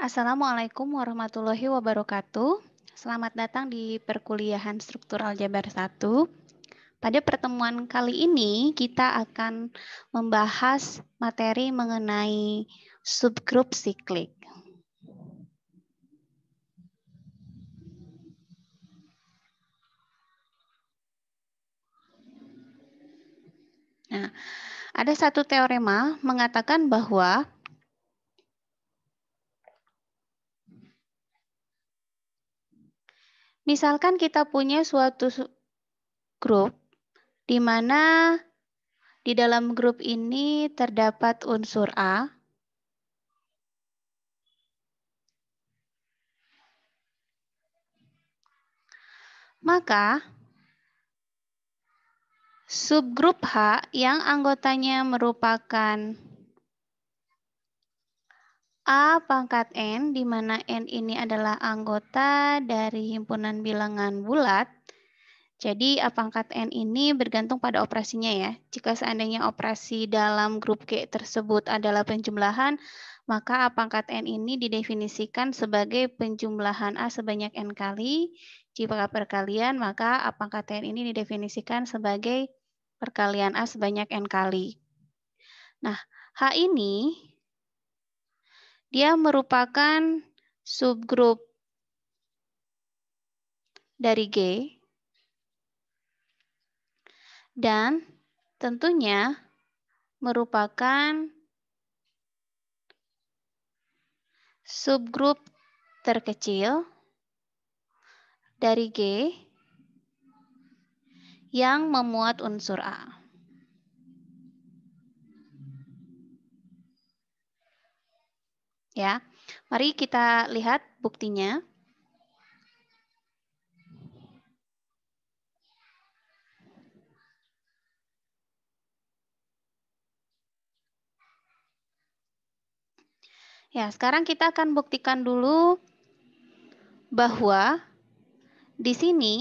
Assalamualaikum warahmatullahi wabarakatuh. Selamat datang di perkuliahan struktural Jabar 1. Pada pertemuan kali ini kita akan membahas materi mengenai subgrup siklik. Nah, ada satu teorema mengatakan bahwa Misalkan kita punya suatu grup di mana di dalam grup ini terdapat unsur A, maka subgrup H yang anggotanya merupakan A pangkat N, di mana N ini adalah anggota dari himpunan bilangan bulat. Jadi A pangkat N ini bergantung pada operasinya ya. Jika seandainya operasi dalam grup G tersebut adalah penjumlahan, maka A pangkat N ini didefinisikan sebagai penjumlahan A sebanyak N kali. Jika perkalian, maka A pangkat N ini didefinisikan sebagai perkalian A sebanyak N kali. Nah, H ini dia merupakan subgrup dari G. Dan tentunya merupakan subgrup terkecil dari G yang memuat unsur A. Ya, mari kita lihat buktinya. Ya, sekarang kita akan buktikan dulu bahwa di sini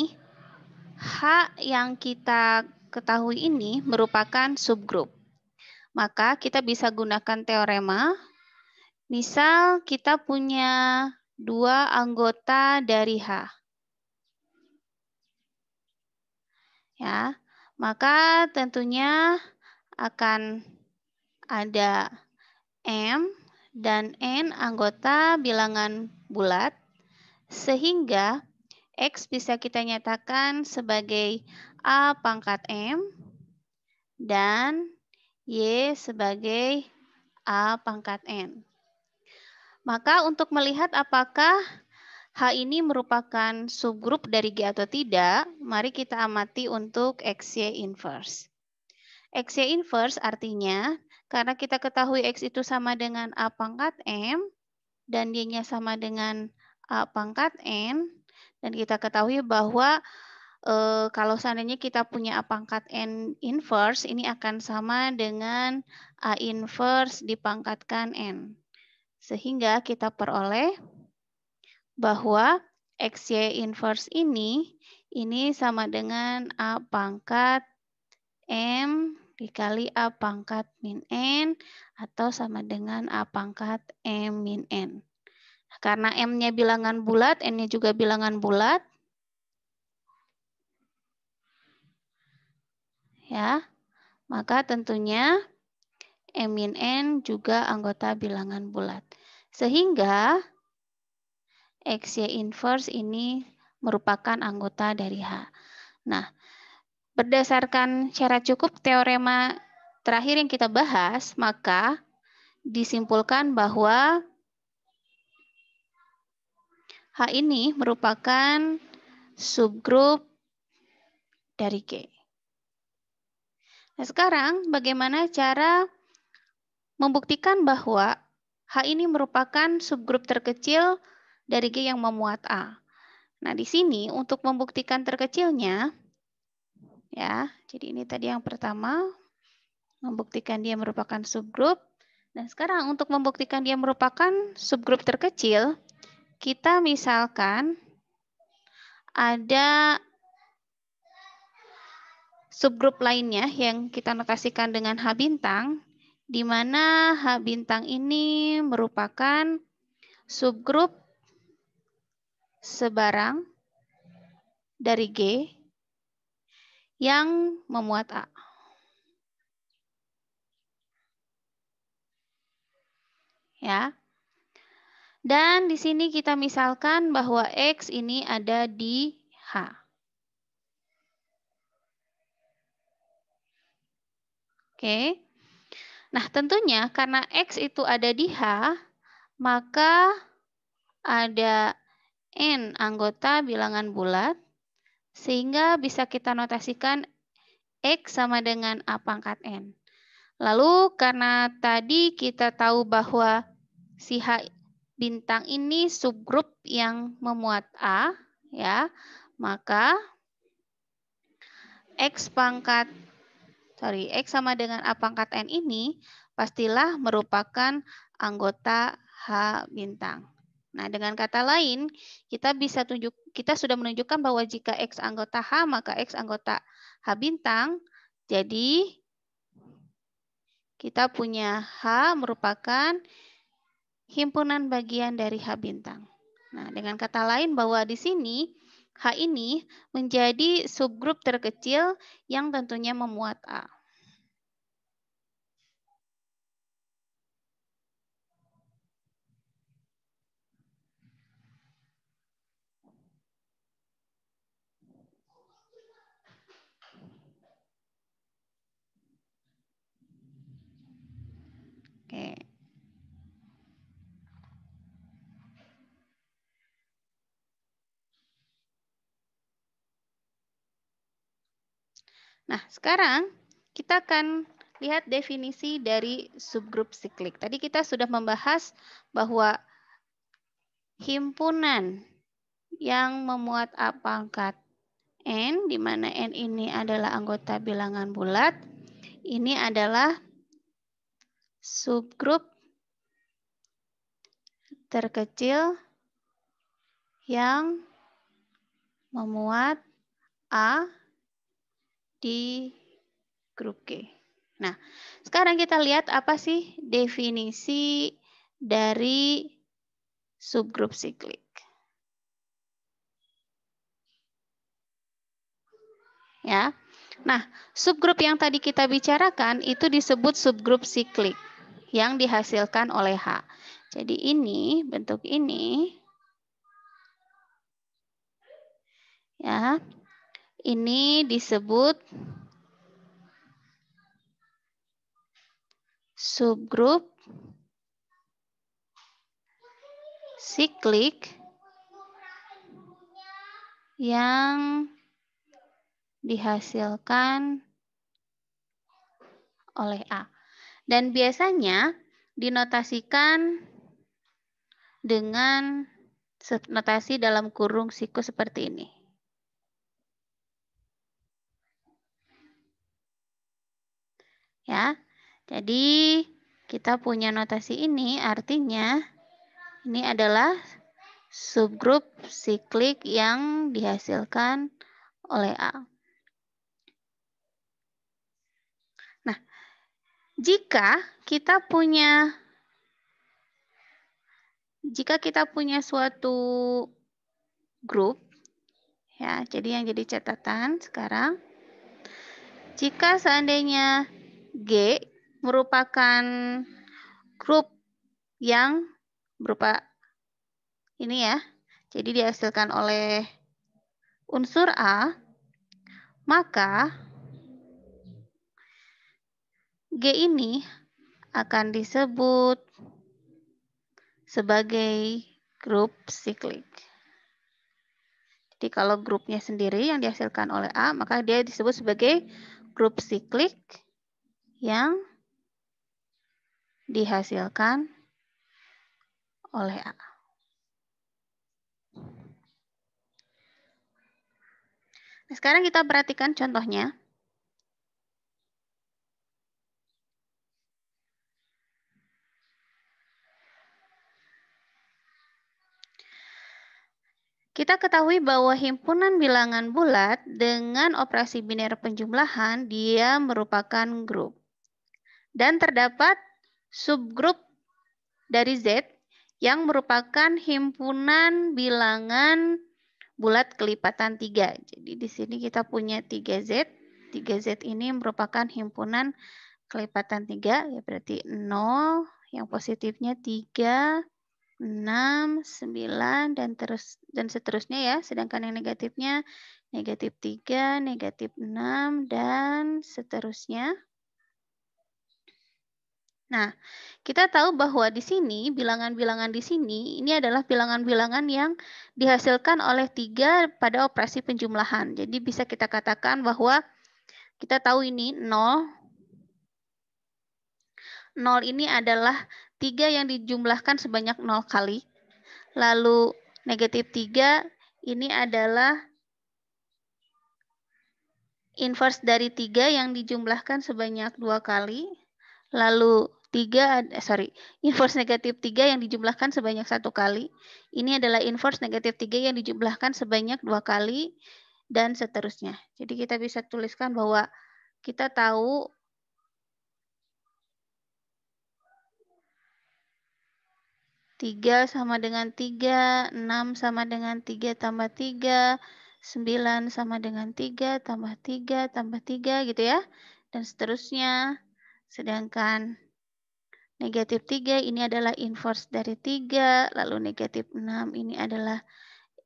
H yang kita ketahui ini merupakan subgrup. Maka kita bisa gunakan teorema Misal kita punya dua anggota dari H. Ya, maka tentunya akan ada M dan N anggota bilangan bulat, sehingga X bisa kita nyatakan sebagai A pangkat M dan Y sebagai A pangkat N. Maka untuk melihat apakah H ini merupakan subgrup dari G atau tidak, mari kita amati untuk XY inverse. XY inverse artinya karena kita ketahui X itu sama dengan A pangkat M dan Y-nya sama dengan A pangkat N dan kita ketahui bahwa e, kalau seandainya kita punya A pangkat N inverse ini akan sama dengan A inverse dipangkatkan N. Sehingga kita peroleh bahwa XY inverse ini, ini sama dengan A pangkat M dikali A pangkat min N atau sama dengan A pangkat M min N. Karena M-nya bilangan bulat, N-nya juga bilangan bulat. Ya, maka tentunya M min N juga anggota bilangan bulat. Sehingga XY inverse ini merupakan anggota dari H. Nah, berdasarkan syarat cukup teorema terakhir yang kita bahas, maka disimpulkan bahwa H ini merupakan subgrup dari G. Nah, sekarang bagaimana cara membuktikan bahwa H ini merupakan subgrup terkecil dari G yang memuat A. Nah, di sini untuk membuktikan terkecilnya, ya, jadi ini tadi yang pertama, membuktikan dia merupakan subgrup. Dan nah, sekarang untuk membuktikan dia merupakan subgrup terkecil, kita misalkan ada subgrup lainnya yang kita notasikan dengan H bintang, di mana H bintang ini merupakan subgrup sebarang dari G yang memuat A. Ya. Dan di sini kita misalkan bahwa X ini ada di H. Oke. Okay. Nah, tentunya karena X itu ada di H, maka ada N anggota bilangan bulat, sehingga bisa kita notasikan X sama dengan A pangkat N. Lalu karena tadi kita tahu bahwa si H bintang ini subgrup yang memuat A, ya, maka X pangkat sorry, X sama dengan A pangkat N ini pastilah merupakan anggota H bintang. Nah, dengan kata lain, kita bisa tunjuk kita sudah menunjukkan bahwa jika X anggota H, maka X anggota H bintang. Jadi, kita punya H merupakan himpunan bagian dari H bintang. Nah, dengan kata lain bahwa di sini H ini menjadi subgrup terkecil yang tentunya memuat A. Nah, sekarang kita akan lihat definisi dari subgrup siklik. Tadi kita sudah membahas bahwa himpunan yang memuat A pangkat N, di mana N ini adalah anggota bilangan bulat, ini adalah subgrup terkecil yang memuat A di grup G. Nah, sekarang kita lihat apa sih definisi dari subgrup siklik. Ya. Nah, subgrup yang tadi kita bicarakan itu disebut subgrup siklik yang dihasilkan oleh H. Jadi ini bentuk ini ya ini disebut subgrup siklik yang dihasilkan oleh A. Dan biasanya dinotasikan dengan notasi dalam kurung siku seperti ini. Ya. Jadi kita punya notasi ini artinya ini adalah subgrup siklik yang dihasilkan oleh A. Nah, jika kita punya jika kita punya suatu grup ya, jadi yang jadi catatan sekarang jika seandainya G merupakan grup yang berupa ini ya. Jadi dihasilkan oleh unsur A, maka G ini akan disebut sebagai grup siklik. Jadi kalau grupnya sendiri yang dihasilkan oleh A, maka dia disebut sebagai grup siklik yang dihasilkan oleh A. Nah, sekarang kita perhatikan contohnya. Kita ketahui bahwa himpunan bilangan bulat dengan operasi biner penjumlahan dia merupakan grup. Dan terdapat subgrup dari Z yang merupakan himpunan bilangan bulat kelipatan 3. Jadi di sini kita punya 3Z. 3Z ini merupakan himpunan kelipatan 3, ya berarti 0, yang positifnya 3, 6, 9, dan terus dan seterusnya ya. Sedangkan yang negatifnya negatif 3, negatif 6, dan seterusnya. Nah, kita tahu bahwa di sini bilangan-bilangan di sini ini adalah bilangan-bilangan yang dihasilkan oleh tiga pada operasi penjumlahan. Jadi bisa kita katakan bahwa kita tahu ini 0 0 ini adalah tiga yang dijumlahkan sebanyak 0 kali. Lalu negatif 3 ini adalah inverse dari tiga yang dijumlahkan sebanyak dua kali. Lalu 3 eh, sorry, inverse negatif 3 yang dijumlahkan sebanyak satu kali. Ini adalah inverse negatif 3 yang dijumlahkan sebanyak dua kali dan seterusnya. Jadi kita bisa tuliskan bahwa kita tahu tiga sama dengan tiga, enam sama dengan tiga tambah tiga, sembilan sama dengan tiga tambah tiga tambah tiga gitu ya, dan seterusnya. Sedangkan Negatif 3 ini adalah inverse dari 3, lalu negatif 6 ini adalah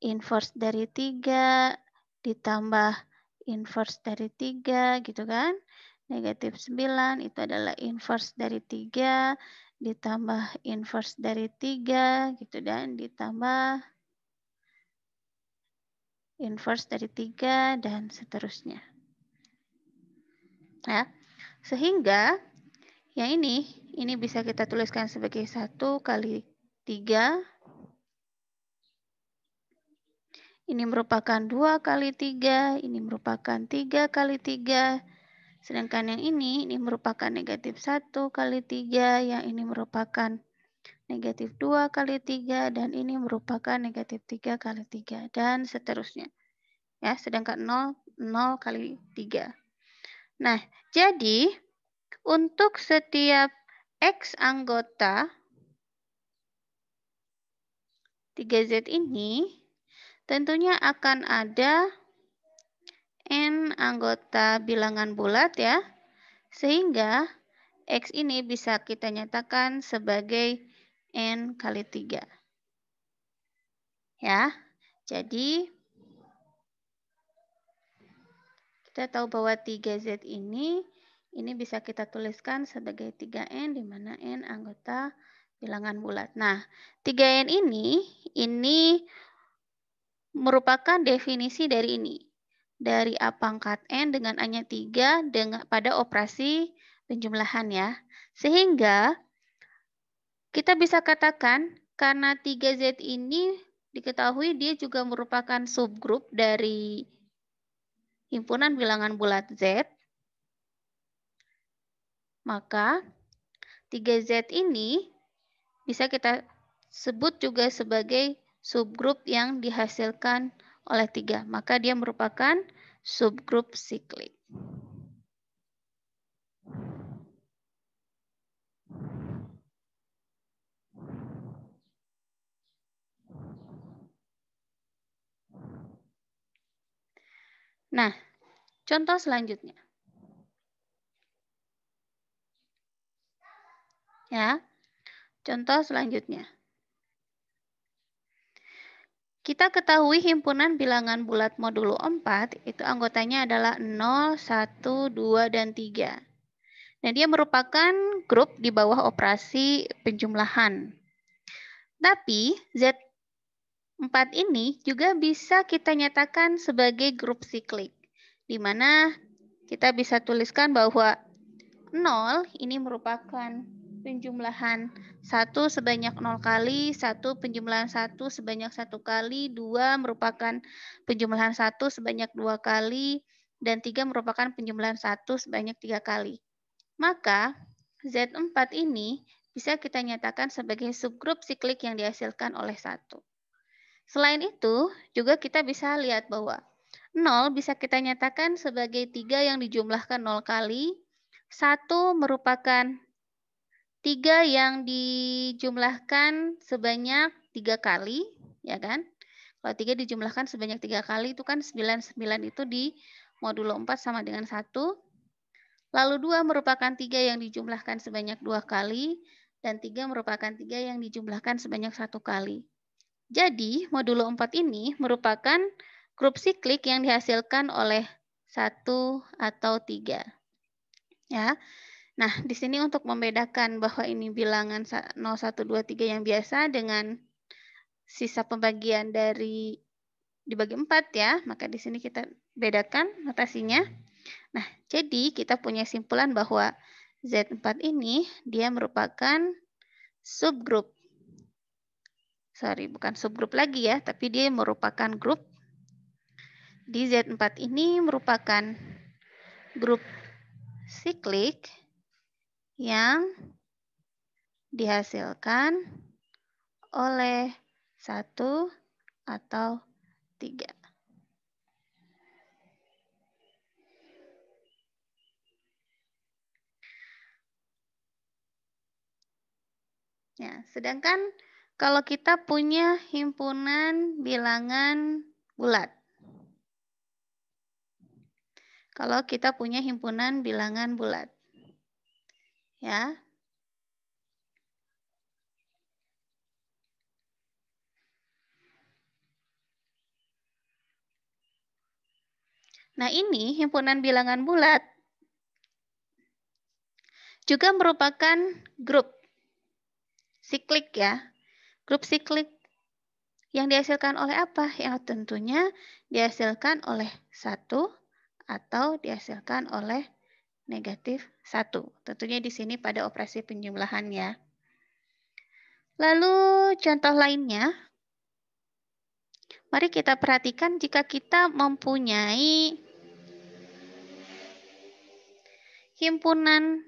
inverse dari 3, ditambah inverse dari 3 gitu kan. Negatif 9 itu adalah inverse dari 3, ditambah inverse dari 3 gitu dan ditambah inverse dari 3 dan seterusnya. Ya. Sehingga yang ini ini bisa kita tuliskan sebagai satu kali tiga. Ini merupakan dua kali tiga. Ini merupakan tiga kali tiga. Sedangkan yang ini, ini merupakan negatif satu kali tiga. Yang ini merupakan negatif dua kali tiga. Dan ini merupakan negatif tiga kali tiga. Dan seterusnya. Ya, sedangkan nol nol kali tiga. Nah, jadi untuk setiap X anggota 3Z ini tentunya akan ada N anggota bilangan bulat ya. Sehingga X ini bisa kita nyatakan sebagai N kali 3. Ya, jadi kita tahu bahwa 3Z ini ini bisa kita tuliskan sebagai 3N di mana N anggota bilangan bulat. Nah, 3N ini ini merupakan definisi dari ini. Dari A pangkat N dengan A-nya 3 dengan, pada operasi penjumlahan ya. Sehingga kita bisa katakan karena 3Z ini diketahui dia juga merupakan subgrup dari himpunan bilangan bulat Z maka 3Z ini bisa kita sebut juga sebagai subgrup yang dihasilkan oleh 3. Maka dia merupakan subgrup siklik. Nah, contoh selanjutnya. Ya. Contoh selanjutnya. Kita ketahui himpunan bilangan bulat modulo 4 itu anggotanya adalah 0, 1, 2, dan 3. Nah, dia merupakan grup di bawah operasi penjumlahan. Tapi Z4 ini juga bisa kita nyatakan sebagai grup siklik, di mana kita bisa tuliskan bahwa 0 ini merupakan penjumlahan 1 sebanyak 0 kali, 1 penjumlahan 1 sebanyak 1 kali, 2 merupakan penjumlahan 1 sebanyak 2 kali, dan 3 merupakan penjumlahan 1 sebanyak 3 kali. Maka Z4 ini bisa kita nyatakan sebagai subgrup siklik yang dihasilkan oleh 1. Selain itu, juga kita bisa lihat bahwa 0 bisa kita nyatakan sebagai 3 yang dijumlahkan 0 kali, 1 merupakan Tiga yang dijumlahkan sebanyak tiga kali, ya kan? Kalau tiga dijumlahkan sebanyak tiga kali itu kan sembilan sembilan itu di modulo 4 sama dengan satu. Lalu dua merupakan tiga yang dijumlahkan sebanyak dua kali, dan tiga merupakan tiga yang dijumlahkan sebanyak satu kali. Jadi, modulo 4 ini merupakan grup siklik yang dihasilkan oleh satu atau tiga. Ya, Nah, di sini untuk membedakan bahwa ini bilangan 0123 yang biasa dengan sisa pembagian dari dibagi 4 ya, maka di sini kita bedakan notasinya. Nah, jadi kita punya simpulan bahwa Z4 ini dia merupakan subgrup. Sorry, bukan subgrup lagi ya, tapi dia merupakan grup. Di Z4 ini merupakan grup siklik yang dihasilkan oleh satu atau tiga. Ya, sedangkan kalau kita punya himpunan bilangan bulat. Kalau kita punya himpunan bilangan bulat ya. Nah, ini himpunan bilangan bulat juga merupakan grup siklik ya. Grup siklik yang dihasilkan oleh apa? Yang tentunya dihasilkan oleh satu atau dihasilkan oleh negatif 1. Tentunya di sini pada operasi penjumlahan ya. Lalu contoh lainnya, mari kita perhatikan jika kita mempunyai himpunan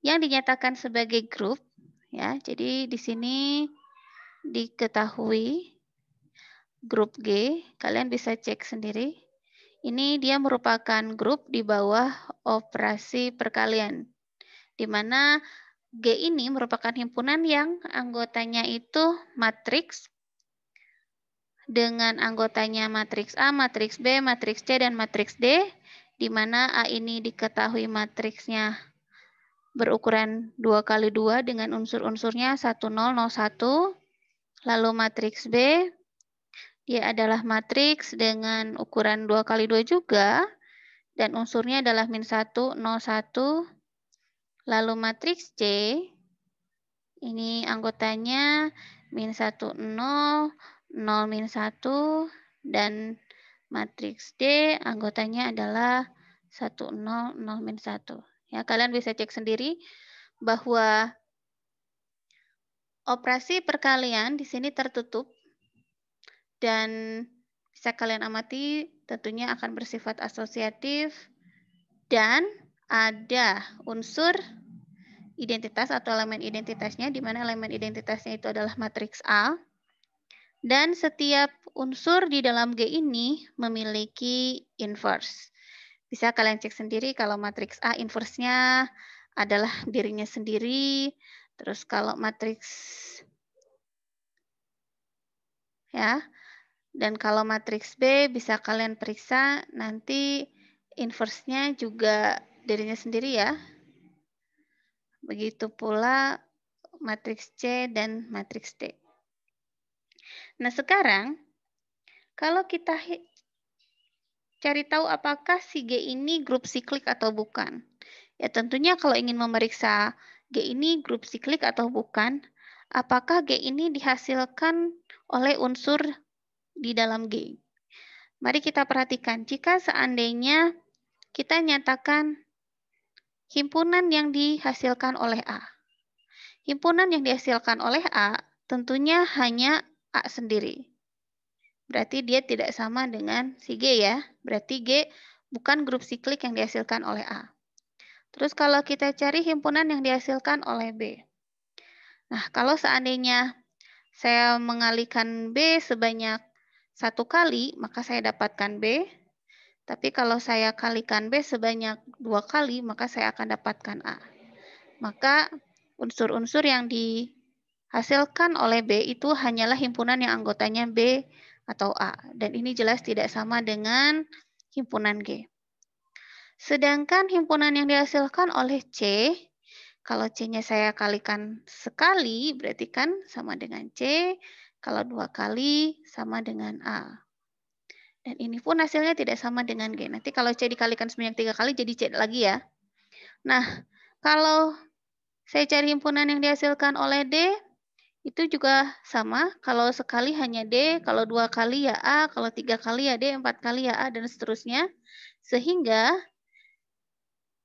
yang dinyatakan sebagai grup ya. Jadi di sini diketahui grup G, kalian bisa cek sendiri ini dia merupakan grup di bawah operasi perkalian, di mana G ini merupakan himpunan yang anggotanya itu matriks dengan anggotanya matriks A, matriks B, matriks C, dan matriks D, di mana A ini diketahui matriksnya berukuran 2 kali 2 dengan unsur-unsurnya 1001, lalu matriks B Y adalah matriks dengan ukuran 2 kali 2 juga. Dan unsurnya adalah min 1, 0, 1. Lalu matriks C. Ini anggotanya min 1, 0, 0, min 1. Dan matriks D anggotanya adalah 1, 0, 0, min 1. Ya, kalian bisa cek sendiri bahwa operasi perkalian di sini tertutup dan bisa kalian amati tentunya akan bersifat asosiatif dan ada unsur identitas atau elemen identitasnya, di mana elemen identitasnya itu adalah matriks A. Dan setiap unsur di dalam G ini memiliki inverse. Bisa kalian cek sendiri kalau matriks A inverse-nya adalah dirinya sendiri. Terus kalau matriks ya dan kalau matriks B bisa kalian periksa nanti inversnya juga dirinya sendiri ya. Begitu pula matriks C dan matriks D. Nah sekarang kalau kita cari tahu apakah si G ini grup siklik atau bukan. Ya tentunya kalau ingin memeriksa G ini grup siklik atau bukan, apakah G ini dihasilkan oleh unsur di dalam G. Mari kita perhatikan, jika seandainya kita nyatakan himpunan yang dihasilkan oleh A. Himpunan yang dihasilkan oleh A tentunya hanya A sendiri. Berarti dia tidak sama dengan si G ya. Berarti G bukan grup siklik yang dihasilkan oleh A. Terus kalau kita cari himpunan yang dihasilkan oleh B. Nah, kalau seandainya saya mengalihkan B sebanyak satu kali, maka saya dapatkan B. Tapi kalau saya kalikan B sebanyak dua kali, maka saya akan dapatkan A. Maka unsur-unsur yang dihasilkan oleh B itu hanyalah himpunan yang anggotanya B atau A. Dan ini jelas tidak sama dengan himpunan G. Sedangkan himpunan yang dihasilkan oleh C, kalau C-nya saya kalikan sekali, berarti kan sama dengan C. Kalau dua kali sama dengan A. Dan ini pun hasilnya tidak sama dengan G. Nanti kalau C dikalikan sebanyak tiga kali jadi C lagi ya. Nah, kalau saya cari himpunan yang dihasilkan oleh D, itu juga sama. Kalau sekali hanya D, kalau dua kali ya A, kalau tiga kali ya D, empat kali ya A, dan seterusnya. Sehingga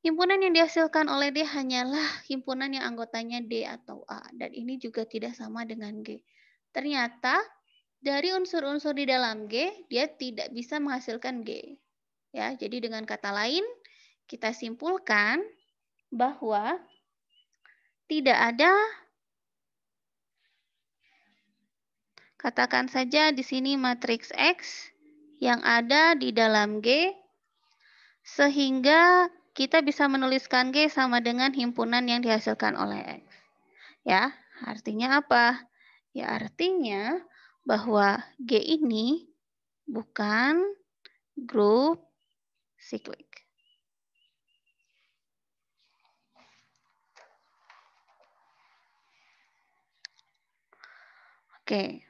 himpunan yang dihasilkan oleh D hanyalah himpunan yang anggotanya D atau A. Dan ini juga tidak sama dengan G. Ternyata dari unsur-unsur di dalam G, dia tidak bisa menghasilkan G. Ya, jadi dengan kata lain, kita simpulkan bahwa tidak ada katakan saja di sini matriks X yang ada di dalam G sehingga kita bisa menuliskan G sama dengan himpunan yang dihasilkan oleh X. Ya, artinya apa? Ya artinya bahwa G ini bukan grup siklik. Oke,